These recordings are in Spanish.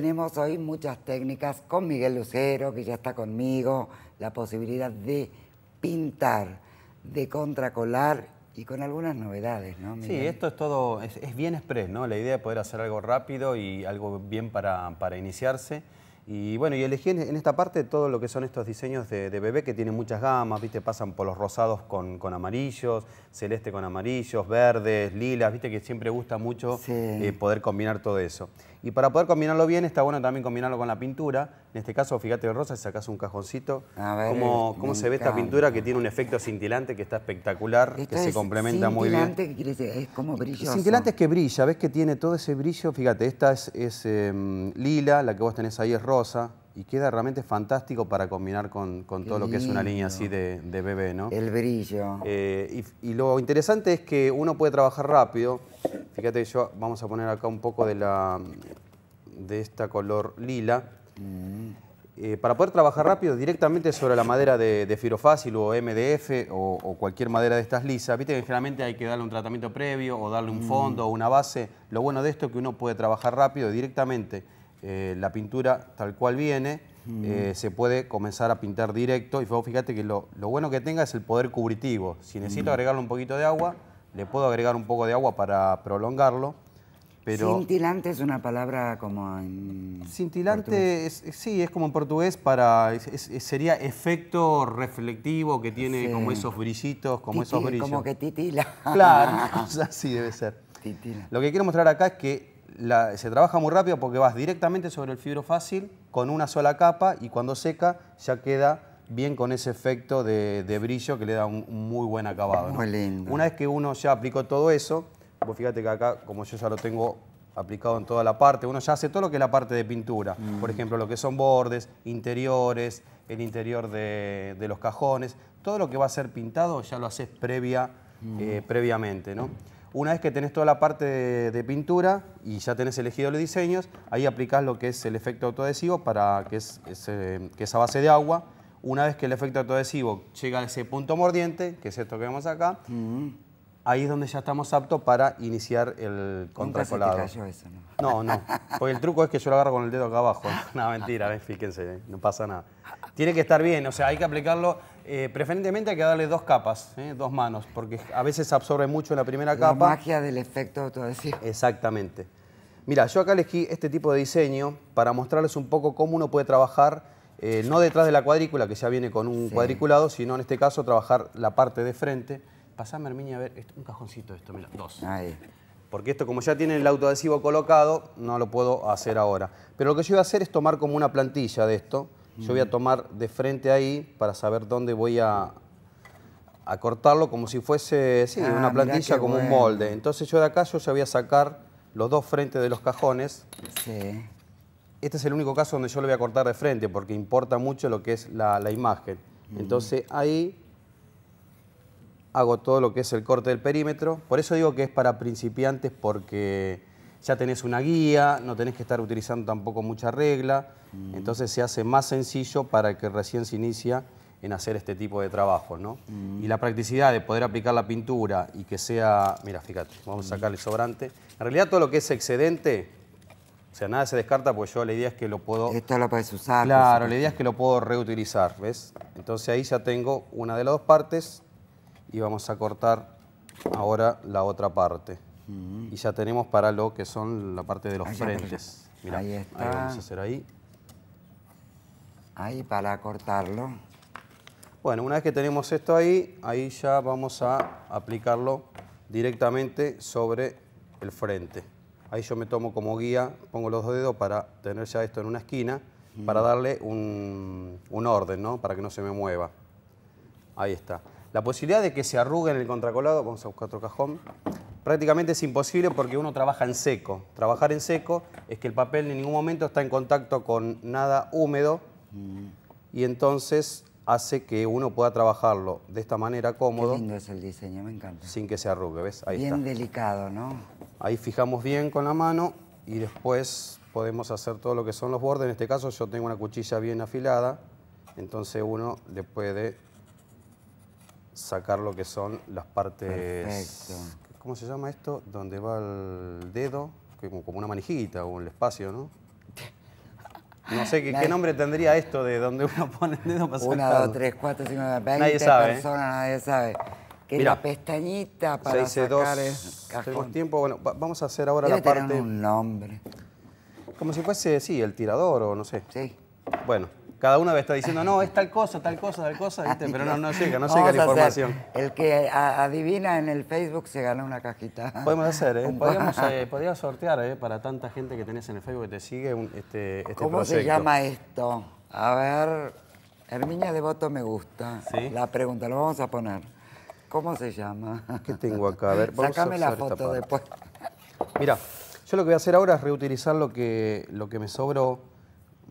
tenemos hoy muchas técnicas con Miguel Lucero, que ya está conmigo, la posibilidad de pintar, de contracolar y con algunas novedades, ¿no? Sí, esto es todo, es, bien express, ¿no? La idea de poder hacer algo rápido y algo bien para, iniciarse. Y bueno, y elegí en esta parte todo lo que son estos diseños de, bebé que tienen muchas gamas, ¿viste? Pasan por los rosados con, amarillos, celeste con amarillos, verdes, lilas, ¿viste? Que siempre gusta mucho eh, poder combinar todo eso. Y para poder combinarlo bien, está bueno también combinarlo con la pintura. En este caso, fíjate el rosa, sacas un cajoncito. A cómo, se ve esta pintura que tiene un efecto cintilante que está espectacular, que se complementa muy bien. Cintilante es como Cintilante es que brilla, ves que tiene todo ese brillo. Fíjate, esta es, em, lila, la que vos tenés ahí es rosa y queda realmente fantástico para combinar con, todo lo que es una línea así de, bebé, ¿no? El brillo. Eh, y, lo interesante es que uno puede trabajar rápido. Fíjate que yo, vamos a poner acá un poco de la de esta color lila. Mm. Eh, para poder trabajar rápido directamente sobre la madera de, de o MDF o, cualquier madera de estas lisas, viste que generalmente hay que darle un tratamiento previo o darle un mm. fondo o una base. Lo bueno de esto es que uno puede trabajar rápido directamente eh, la pintura tal cual viene, eh, se puede comenzar a pintar directo. Y fíjate que lo, bueno que tenga es el poder cubritivo. Si necesito agregarle un poquito de agua, le puedo agregar un poco de agua para prolongarlo. cintilante es una palabra como Cintilante, sí, es como en portugués para... sería efecto reflectivo que tiene como esos brillitos, como esos brillos. Como que titila. Claro, así debe ser. Lo que quiero mostrar acá es que se trabaja muy rápido porque vas directamente sobre el fibro fácil con una sola capa y cuando seca ya queda bien con ese efecto de, brillo que le da un, muy buen acabado. Muy lindo. Una vez que uno ya aplicó todo eso, vos fíjate que acá, como yo ya lo tengo aplicado en toda la parte, uno ya hace todo lo que es la parte de pintura. Mm. Por ejemplo, lo que son bordes, interiores, el interior de, los cajones, todo lo que va a ser pintado ya lo haces previa, mm. eh, previamente. ¿no? Una vez que tenés toda la parte de, pintura y ya tenés elegido los diseños, ahí aplicás lo que es el efecto autoadhesivo, para, que, es, eh, base de agua. Una vez que el efecto autoadhesivo llega a ese punto mordiente, que es esto que vemos acá, ahí es donde ya estamos aptos para iniciar el contracolado. ¿no? No, Porque el truco es que yo lo agarro con el dedo acá abajo. No, mentira, fíjense, ¿eh? no pasa nada. Tiene que estar bien, o sea, hay que aplicarlo. Eh, preferentemente hay que darle dos capas, ¿eh? dos manos, porque a veces absorbe mucho en la primera capa. La magia del efecto decir. Exactamente. Mira, yo acá elegí este tipo de diseño para mostrarles un poco cómo uno puede trabajar no detrás de la cuadrícula, que ya viene con un cuadriculado, sino en este caso trabajar la parte de frente pasame, Herminia, a ver, un cajoncito de esto, mira, dos. Ahí. Porque esto, como ya tiene el autoadhesivo colocado, no lo puedo hacer ahora. Pero lo que yo voy a hacer es tomar como una plantilla de esto. Yo voy a tomar de frente ahí para saber dónde voy a, cortarlo como si fuese sí, ah, una plantilla, como un molde. Entonces yo de acá yo ya voy a sacar los dos frentes de los cajones. Sí. Este es el único caso donde yo lo voy a cortar de frente porque importa mucho lo que es la, imagen. Entonces ahí hago todo lo que es el corte del perímetro. Por eso digo que es para principiantes porque ya tenés una guía, no tenés que estar utilizando tampoco mucha regla. Mm. Entonces se hace más sencillo para que recién se inicia en hacer este tipo de trabajo. ¿no? Mm. Y la practicidad de poder aplicar la pintura y que sea... Mira, fíjate, vamos a mm. sacar el sobrante. En realidad todo lo que es excedente, o sea, nada se descarta porque yo la idea es que lo puedo... Esto lo puedes usar. Claro, la idea es que lo puedo reutilizar, ¿ves? Entonces ahí ya tengo una de las dos partes y vamos a cortar ahora la otra parte. Y ya tenemos para lo que son la parte de los frentes. mira ahí está. Ahí vamos a hacer ahí. Ahí para cortarlo. Bueno, una vez que tenemos esto ahí, ahí ya vamos a aplicarlo directamente sobre el frente. Ahí yo me tomo como guía, pongo los dos dedos para tener ya esto en una esquina, para darle un, un orden, ¿no? Para que no se me mueva. Ahí está. La posibilidad de que se arrugue en el contracolado, vamos a buscar otro cajón, prácticamente es imposible porque uno trabaja en seco. Trabajar en seco es que el papel en ningún momento está en contacto con nada húmedo y entonces hace que uno pueda trabajarlo de esta manera cómodo. lindo es el diseño, me encanta. Sin que se arrugue, ¿ves? Ahí bien delicado, ¿no? Ahí fijamos bien con la mano y después podemos hacer todo lo que son los bordes. En este caso yo tengo una cuchilla bien afilada, entonces uno le puede sacar lo que son las partes... Perfecto. ¿Cómo se llama esto? Donde va el dedo, como, una manijita o un espacio, ¿no? No sé qué, nombre tendría esto de donde uno pone el dedo para Una, dos, tres, cuatro, cinco, veinte nadie sabe, ¿eh? personas, nadie sabe. Que la pestañita para sacar dos, Tenemos tiempo, bueno, vamos a hacer ahora la parte... Tener un nombre. Como si fuese, sí, el tirador o no sé. Sí. Bueno. Cada uno está diciendo, no, es tal cosa, tal cosa, tal cosa, pero no, no llega, no llega la información. El que adivina en el Facebook se gana una cajita. Podemos hacer, ¿eh? Podríamos, eh, sortear ¿eh? para tanta gente que tenés en el Facebook que te sigue este, este ¿Cómo se llama esto? A ver, Herminia Devoto me gusta. ¿Sí? La pregunta, lo vamos a poner. ¿Cómo se llama? ¿Qué tengo acá? A ver, Sácame la foto después. Mira, yo lo que voy a hacer ahora es reutilizar lo que, lo que me sobró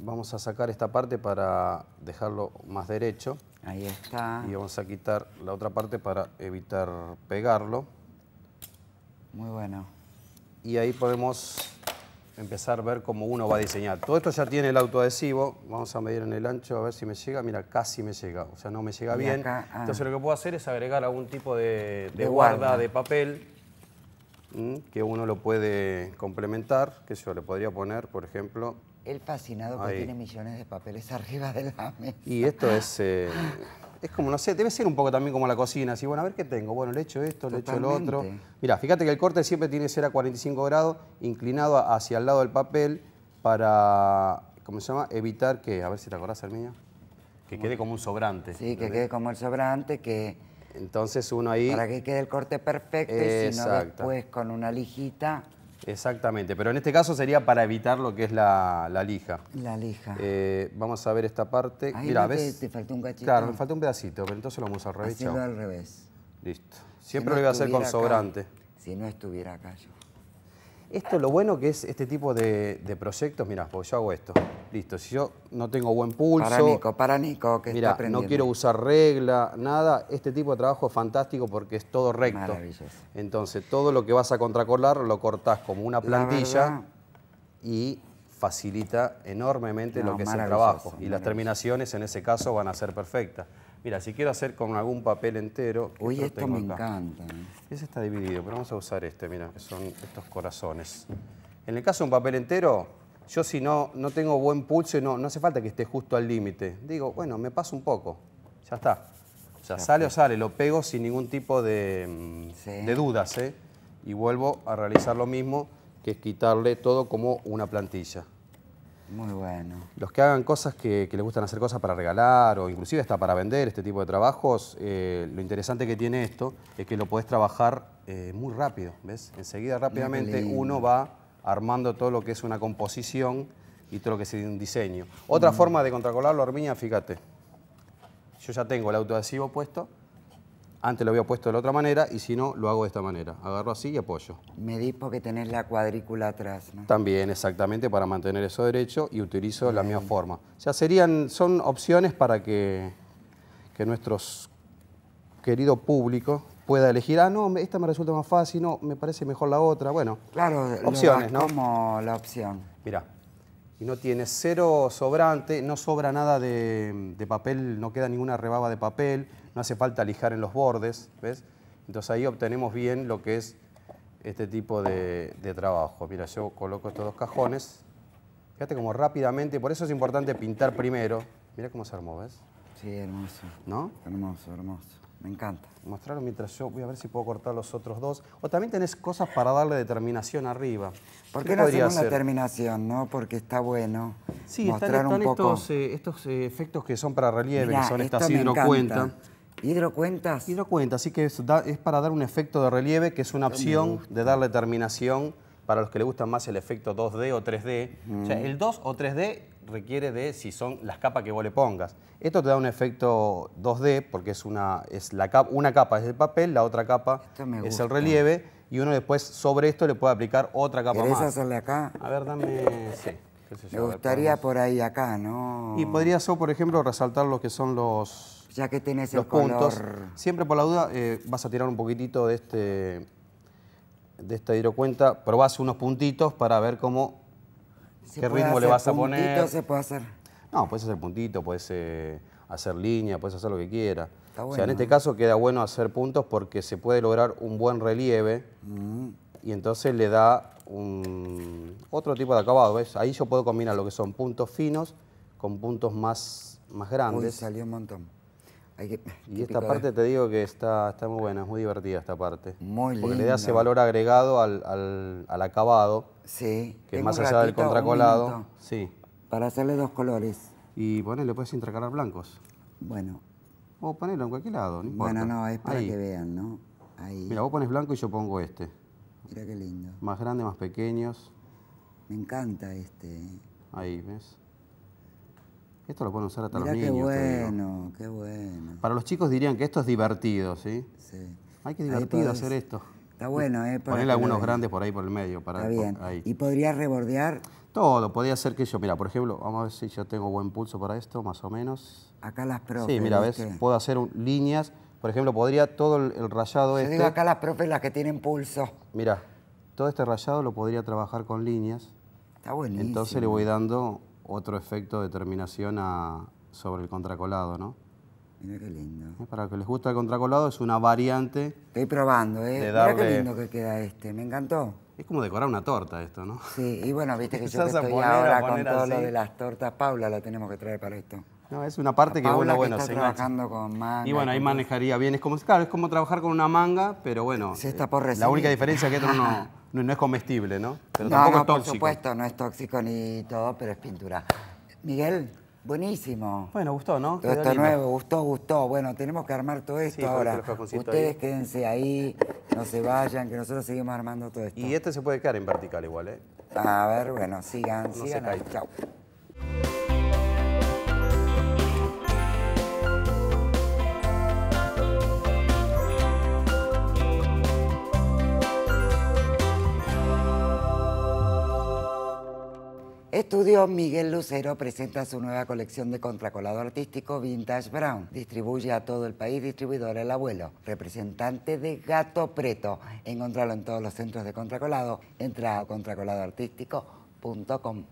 vamos a sacar esta parte para dejarlo más derecho. Ahí está. Y vamos a quitar la otra parte para evitar pegarlo. Muy bueno. Y ahí podemos empezar a ver cómo uno va a diseñar. Todo esto ya tiene el autoadhesivo. Vamos a medir en el ancho, a ver si me llega. Mira, casi me llega. O sea, no me llega bien. Ah. Entonces lo que puedo hacer es agregar algún tipo de, guarda, guarda, de papel que uno lo puede complementar. Que yo le podría poner, por ejemplo, el fascinado que tiene millones de papeles arriba de la mesa. Y esto es... Eh, es como, no sé, debe ser un poco también como la cocina. Así, bueno, a ver qué tengo. Bueno, le echo esto, le le echo lo otro. Mira, fíjate que el corte siempre tiene que ser a 45 grados, inclinado hacia el lado del papel para, ¿cómo se llama? Evitar que, a ver si te acordás, Herminio, que quede como un sobrante. Sí, que quede como el sobrante, que... Entonces uno ahí... Para que quede el corte perfecto y si no después con una lijita... Exactamente, pero en este caso sería para evitar lo que es la, lija. La lija. Eh, vamos a ver esta parte. Mira, ves. Te faltó un cachito. Claro, me faltó un pedacito, pero entonces lo vamos al revés. al revés. Listo. Siempre lo iba a hacer con sobrante. Si no estuviera acá yo. Esto lo bueno que es este tipo de, proyectos, mirá, porque yo hago esto. Listo, si yo no tengo buen pulso... Para Nico, para Nico, que está aprendiendo. no quiero usar regla, nada. Este tipo de trabajo es fantástico porque es todo recto. Entonces, todo lo que vas a contracolar lo cortás como una plantilla y facilita enormemente lo que es el trabajo. Y las terminaciones en ese caso van a ser perfectas. Mira, si quiero hacer con algún papel entero... Uy, esto me encanta. ¿eh? Ese está dividido, pero vamos a usar este, mira, que son estos corazones. En el caso de un papel entero, yo si no, no tengo buen pulso y no, no hace falta que esté justo al límite. Digo, bueno, me paso un poco, ya está. ya sale o sale, lo pego sin ningún tipo de, de dudas, ¿eh? Y vuelvo a realizar lo mismo que es quitarle todo como una plantilla. Muy bueno. Los que hagan cosas que, les gustan hacer cosas para regalar o inclusive hasta para vender este tipo de trabajos, eh, lo interesante que tiene esto es que lo podés trabajar eh, muy rápido, ¿ves? Enseguida rápidamente uno va armando todo lo que es una composición y todo lo que es un diseño. Otra mm. forma de contracolarlo, Armiña, fíjate. Yo ya tengo el autoadhesivo puesto, antes lo había puesto de la otra manera y si no, lo hago de esta manera. Agarro así y apoyo. Me di porque tenés la cuadrícula atrás, ¿no? También, exactamente, para mantener eso derecho y utilizo la misma forma. O sea, serían, son opciones para que, que nuestro querido público pueda elegir, ah, no, esta me resulta más fácil, no, me parece mejor la otra, bueno. Claro, opciones, ¿no? como la opción. Mira, y no tiene cero sobrante, no sobra nada de, papel, no queda ninguna rebaba de papel, no hace falta lijar en los bordes, ¿ves? Entonces ahí obtenemos bien lo que es este tipo de, de trabajo. Mira, yo coloco estos dos cajones, fíjate como rápidamente, por eso es importante pintar primero. Mira cómo se armó, ¿ves? Sí, hermoso. ¿No? Hermoso, hermoso. Me encanta. Mostrarlo mientras yo voy a ver si puedo cortar los otros dos. O también tenés cosas para darle determinación arriba. ¿Por qué, no hacemos una terminación, no? Porque está bueno sí, mostrar un poco... estos, eh, eh, efectos que son para relieve, que son estas hidrocuentas. ¿Hidrocuentas? Hidrocuentas, así que es, para dar un efecto de relieve, que es una opción de darle terminación para los que le gustan más el efecto 2D o 3D. O sea, mm. el 2 o 3D requiere de si son las capas que vos le pongas. Esto te da un efecto 2D porque es una, es la capa, una capa es el papel, la otra capa es el relieve y uno después sobre esto le puede aplicar otra capa ¿Querés hacerle acá? A ver, dame... Me gustaría por ahí acá, ¿no? Y podrías yo, por ejemplo, resaltar lo que son los Ya que tenés el puntos. Siempre por la duda eh, vas a tirar un poquitito de este de esta hidrocuenta, probás unos puntitos para ver cómo ¿Qué ritmo le vas a poner? se puede hacer? No, puedes hacer puntito, puedes eh, hacer línea, puedes hacer lo que quieras. O sea, en este ¿eh? caso queda bueno hacer puntos porque se puede lograr un buen relieve mm. y entonces le da un otro tipo de acabado, ¿ves? Ahí yo puedo combinar lo que son puntos finos con puntos más, más grandes. salió un montón y esta ¿eh? parte te digo que está, está muy buena, es muy divertida esta parte. Porque le da ese valor agregado al, acabado. Sí. Que es más allá del contracolado. Sí. Para hacerle dos colores. Y le puedes intercalar blancos. Bueno. O ponelo en cualquier lado, Bueno, no, es para que vean, ¿no? Ahí. Mira, vos pones blanco y yo pongo este. Mira qué lindo. Más grande, más pequeños. Me encanta este. ¿eh? Ahí, ¿ves? Esto lo pueden usar hasta los niños. Qué bueno, qué bueno. Para los chicos dirían que esto es divertido, ¿sí? Sí. Ay, qué divertido hacer esto. Está bueno, ¿eh? Ponerle algunos grandes por ahí por el medio. Para, Está bien. ¿Y podría rebordear? Todo, podría ser que yo, mira, por ejemplo, vamos a ver si yo tengo buen pulso para esto, más o menos. Acá las profes. Sí, mira, ves, puedo hacer líneas. Por ejemplo, podría todo el, rayado rayado yo este. digo acá las profes las que tienen pulso. Mira, todo este rayado lo podría trabajar con líneas. Está buenísimo. Entonces le voy dando otro efecto de terminación sobre el contracolado, ¿no? Mira qué lindo. Eh, para los que les gusta el contracolado es una variante. Estoy probando, ¿eh? Mira qué lindo que queda este, me encantó. Es como decorar una torta esto, ¿no? Sí, y bueno, viste que yo estoy ahora con todo lo de las tortas, Paula la tenemos que traer para esto. No, es una parte que Paula bueno, que está con manga. Y bueno, ahí manejaría bien. Es como, claro, es como trabajar con una manga, pero bueno. Se está por eh, recibir. La única diferencia es que esto no, es comestible, ¿no? Pero no, tampoco es tóxico. Por supuesto, no es tóxico ni todo, pero es pintura. Miguel, Buenísimo. Bueno, gustó, ¿no? Todo esto nuevo, gustó, gustó. Bueno, tenemos que armar todo esto ahora. Ustedes quédense ahí, no se vayan, que nosotros seguimos armando todo esto. Y este se puede quedar en vertical igual, ¿eh? A ver, bueno, sigan, no sigan. Chao. Estudio Miguel Lucero presenta su nueva colección de contracolado artístico Vintage Brown. Distribuye a todo el país distribuidor El Abuelo, representante de Gato Preto. Encontralo en todos los centros de contracolado. Entra a contracoladoartístico.com.